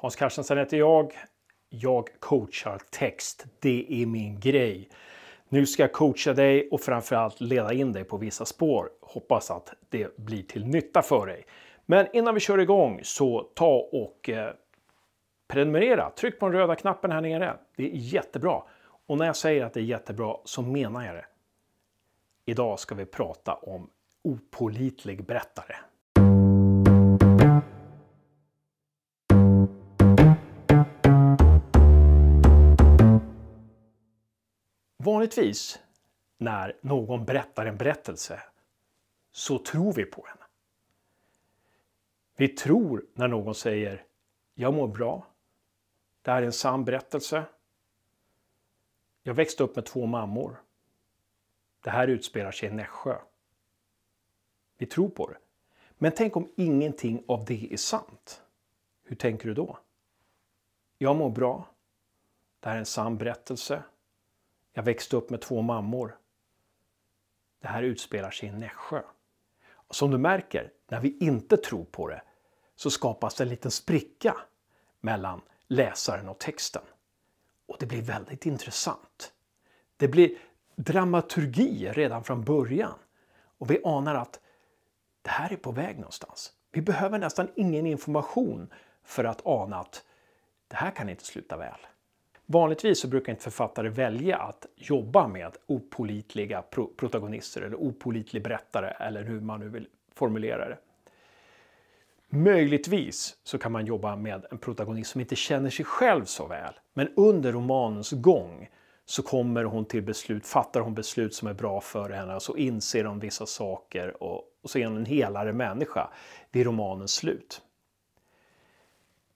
Hans Carstensen heter jag. Jag coachar text. Det är min grej. Nu ska jag coacha dig och framförallt leda in dig på vissa spår. Hoppas att det blir till nytta för dig. Men innan vi kör igång så ta och eh, prenumerera. Tryck på den röda knappen här nere. Det är jättebra. Och när jag säger att det är jättebra så menar jag det. Idag ska vi prata om opolitlig berättare. Vanligtvis när någon berättar en berättelse så tror vi på den. Vi tror när någon säger jag mår bra. Det här är en sann berättelse. Jag växte upp med två mammor. Det här utspelar sig i Nässjö. Vi tror på det. Men tänk om ingenting av det är sant? Hur tänker du då? Jag mår bra. Det här är en sann berättelse. Jag växte upp med två mammor. Det här utspelar sig i Nässjö. som du märker, när vi inte tror på det så skapas det en liten spricka mellan läsaren och texten. Och det blir väldigt intressant. Det blir dramaturgi redan från början och vi anar att det här är på väg någonstans. Vi behöver nästan ingen information för att ana att det här kan inte sluta väl. Vanligtvis så brukar inte författare välja att jobba med opolitliga pro protagonister eller opolitlig berättare eller hur man nu vill formulera det. Möjligtvis så kan man jobba med en protagonist som inte känner sig själv så väl, men under romanens gång så kommer hon till beslut, fattar hon beslut som är bra för henne och så inser hon vissa saker och, och så är hon en helare människa vid romanens slut.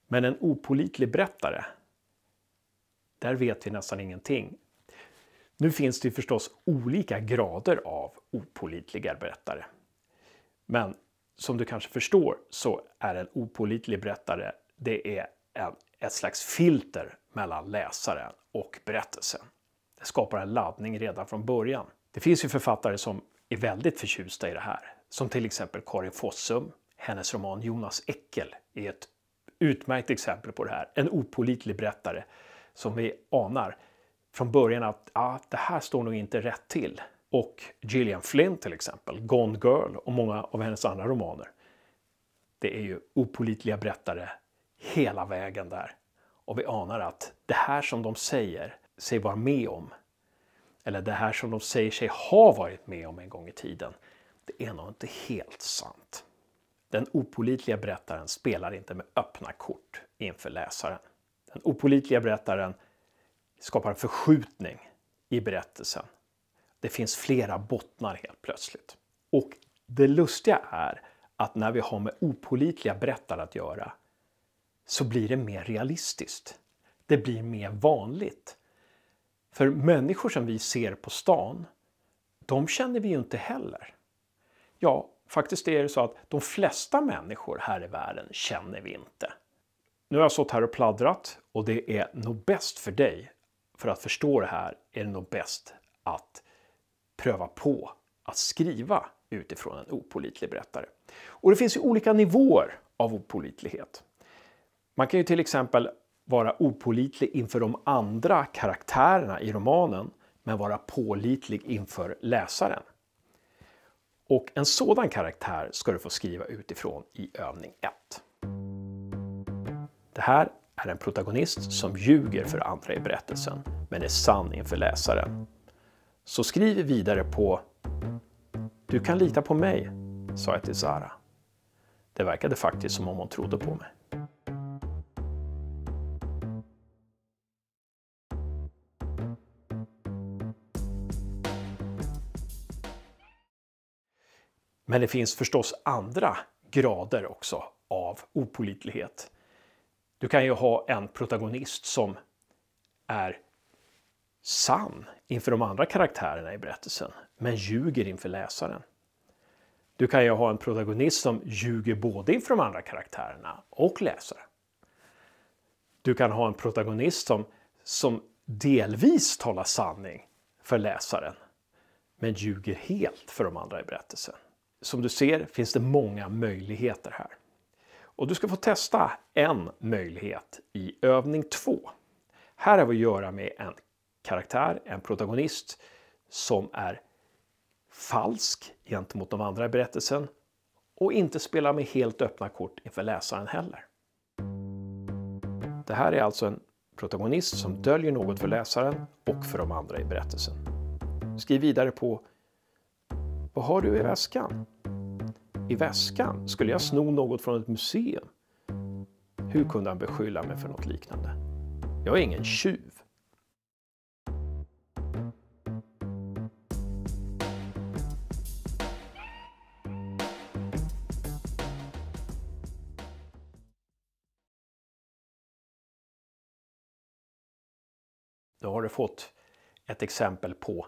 Men en opolitlig berättare, där vet vi nästan ingenting. Nu finns det förstås olika grader av opolitliga berättare. Men som du kanske förstår så är en opolitlig berättare det är en, ett slags filter mellan läsaren och berättelsen. Det skapar en laddning redan från början. Det finns ju författare som är väldigt förtjusta i det här. Som till exempel Karin Fossum. Hennes roman Jonas Eckel är ett utmärkt exempel på det här. En opolitlig berättare som vi anar från början att ah, det här står nog inte rätt till. Och Gillian Flynn till exempel, Gone Girl och många av hennes andra romaner. Det är ju opolitliga berättare hela vägen där. Och vi anar att det här som de säger sig vara med om, eller det här som de säger sig ha varit med om en gång i tiden, det är nog inte helt sant. Den opolitliga berättaren spelar inte med öppna kort inför läsaren den opolitliga berättaren skapar en förskjutning i berättelsen. Det finns flera bottnar helt plötsligt. Och det lustiga är att när vi har med opolitliga berättare att göra så blir det mer realistiskt. Det blir mer vanligt. För människor som vi ser på stan, de känner vi ju inte heller. Ja, faktiskt är det så att de flesta människor här i världen känner vi inte nu har jag stått här och pladdrat och det är nog bäst för dig för att förstå det här är det nog bäst att pröva på att skriva utifrån en opolitlig berättare. Och det finns ju olika nivåer av opolitlighet. Man kan ju till exempel vara opolitlig inför de andra karaktärerna i romanen men vara pålitlig inför läsaren. Och en sådan karaktär ska du få skriva utifrån i övning 1. Det här är en protagonist som ljuger för andra i berättelsen, men är sann inför läsaren. Så skriv vidare på ”Du kan lita på mig”, sa jag till Zara. Det verkade faktiskt som om hon trodde på mig. Men det finns förstås andra grader också av opolitlighet. Du kan ju ha en protagonist som är sann inför de andra karaktärerna i berättelsen, men ljuger inför läsaren. Du kan ju ha en protagonist som ljuger både inför de andra karaktärerna och läsaren. Du kan ha en protagonist som, som delvis talar sanning för läsaren, men ljuger helt för de andra i berättelsen. Som du ser finns det många möjligheter här. Och du ska få testa en möjlighet i övning två. Här har vi att göra med en karaktär, en protagonist, som är falsk gentemot de andra i berättelsen och inte spelar med helt öppna kort inför läsaren heller. Det här är alltså en protagonist som döljer något för läsaren och för de andra i berättelsen. Skriv vidare på Vad har du i väskan? i väskan? Skulle jag sno något från ett museum? Hur kunde han beskylla mig för något liknande? Jag är ingen tjuv. Nu har du fått ett exempel på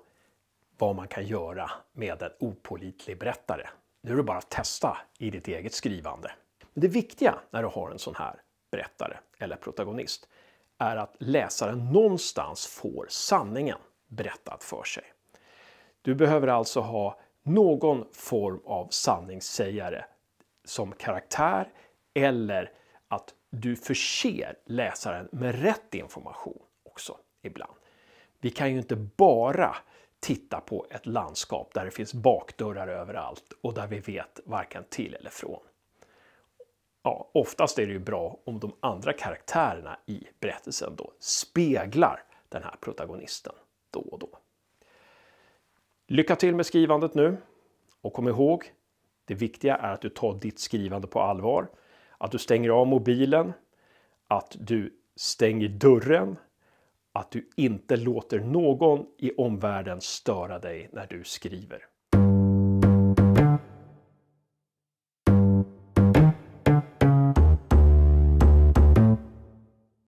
vad man kan göra med en opolitlig berättare. Nu är det bara att testa i ditt eget skrivande. Men det viktiga när du har en sån här berättare eller protagonist är att läsaren någonstans får sanningen berättad för sig. Du behöver alltså ha någon form av sanningssägare som karaktär eller att du förser läsaren med rätt information också ibland. Vi kan ju inte bara titta på ett landskap där det finns bakdörrar överallt och där vi vet varken till eller från. Ja, oftast är det ju bra om de andra karaktärerna i berättelsen då speglar den här protagonisten då och då. Lycka till med skrivandet nu och kom ihåg, det viktiga är att du tar ditt skrivande på allvar, att du stänger av mobilen, att du stänger dörren att du inte låter någon i omvärlden störa dig när du skriver.